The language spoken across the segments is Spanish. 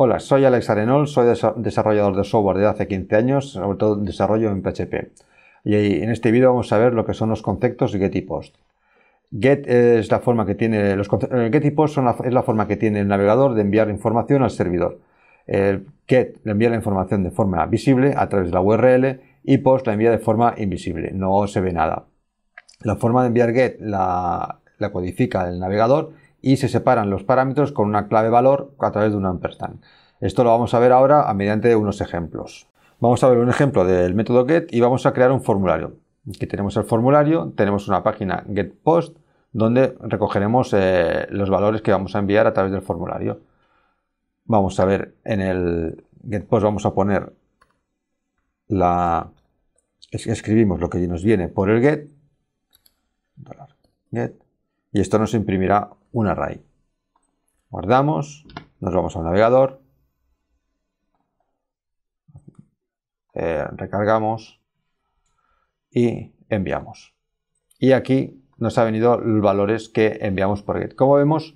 Hola, soy Alex Arenol, soy desarrollador de software desde hace 15 años, sobre todo desarrollo en PHP. Y en este vídeo vamos a ver lo que son los conceptos GET y POST. GET es la forma que tiene los GET y POST es la forma que tiene el navegador de enviar información al servidor. GET le envía la información de forma visible a través de la URL y POST la envía de forma invisible, no se ve nada. La forma de enviar GET la codifica el navegador y se separan los parámetros con una clave valor a través de un ampersand. Esto lo vamos a ver ahora a mediante unos ejemplos. Vamos a ver un ejemplo del método get y vamos a crear un formulario. Aquí tenemos el formulario, tenemos una página getPost donde recogeremos eh, los valores que vamos a enviar a través del formulario. Vamos a ver en el getPost vamos a poner la escribimos lo que nos viene por el get, get y esto nos imprimirá un array. Guardamos, nos vamos al navegador, eh, recargamos y enviamos. Y aquí nos ha venido los valores que enviamos por get. Como vemos,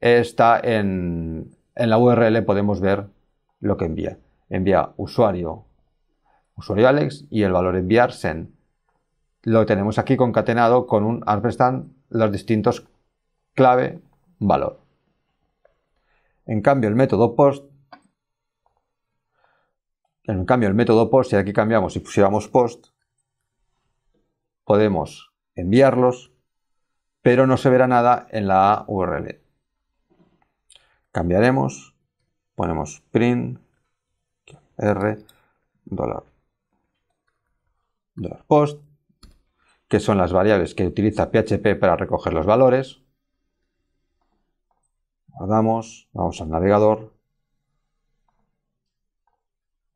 está en, la URL podemos ver lo que envía. Envía usuario, usuario Alex y el valor enviar sen. Lo tenemos aquí concatenado con un están los distintos clave, valor. En cambio, el método post, en cambio, el método post, si aquí cambiamos y pusiéramos post, podemos enviarlos, pero no se verá nada en la URL. Cambiaremos, ponemos print r dólar, post, que son las variables que utiliza PHP para recoger los valores Guardamos, vamos al navegador,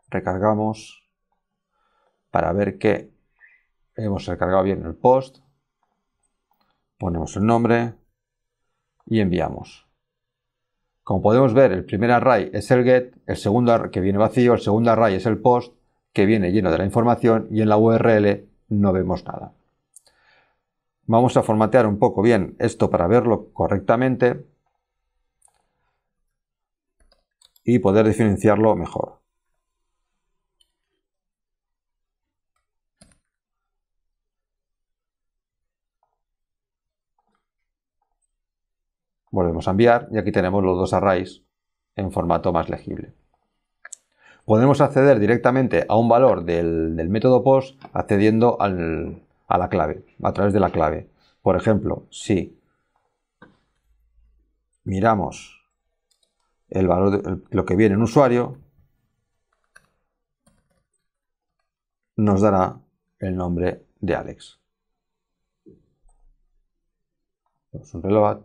recargamos para ver que hemos recargado bien el post, ponemos el nombre y enviamos. Como podemos ver, el primer array es el get, el segundo que viene vacío, el segundo array es el post que viene lleno de la información y en la URL no vemos nada. Vamos a formatear un poco bien esto para verlo correctamente. y poder diferenciarlo mejor. Volvemos a enviar y aquí tenemos los dos arrays en formato más legible. Podemos acceder directamente a un valor del, método post accediendo a la clave, a través de la clave. Por ejemplo, si miramos el valor de, lo que viene en usuario nos dará el nombre de Alex. Es un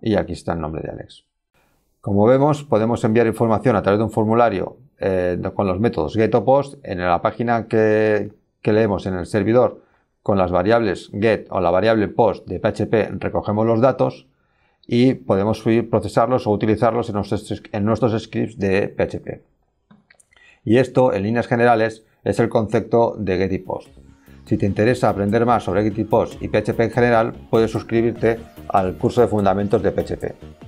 y aquí está el nombre de Alex. Como vemos, podemos enviar información a través de un formulario eh, con los métodos get o post en la página que, que leemos en el servidor con las variables get o la variable post de PHP recogemos los datos y podemos procesarlos o utilizarlos en nuestros, scripts de PHP. Y esto, en líneas generales, es el concepto de Get Post. Si te interesa aprender más sobre Getty Post y PHP en general, puedes suscribirte al curso de fundamentos de PHP.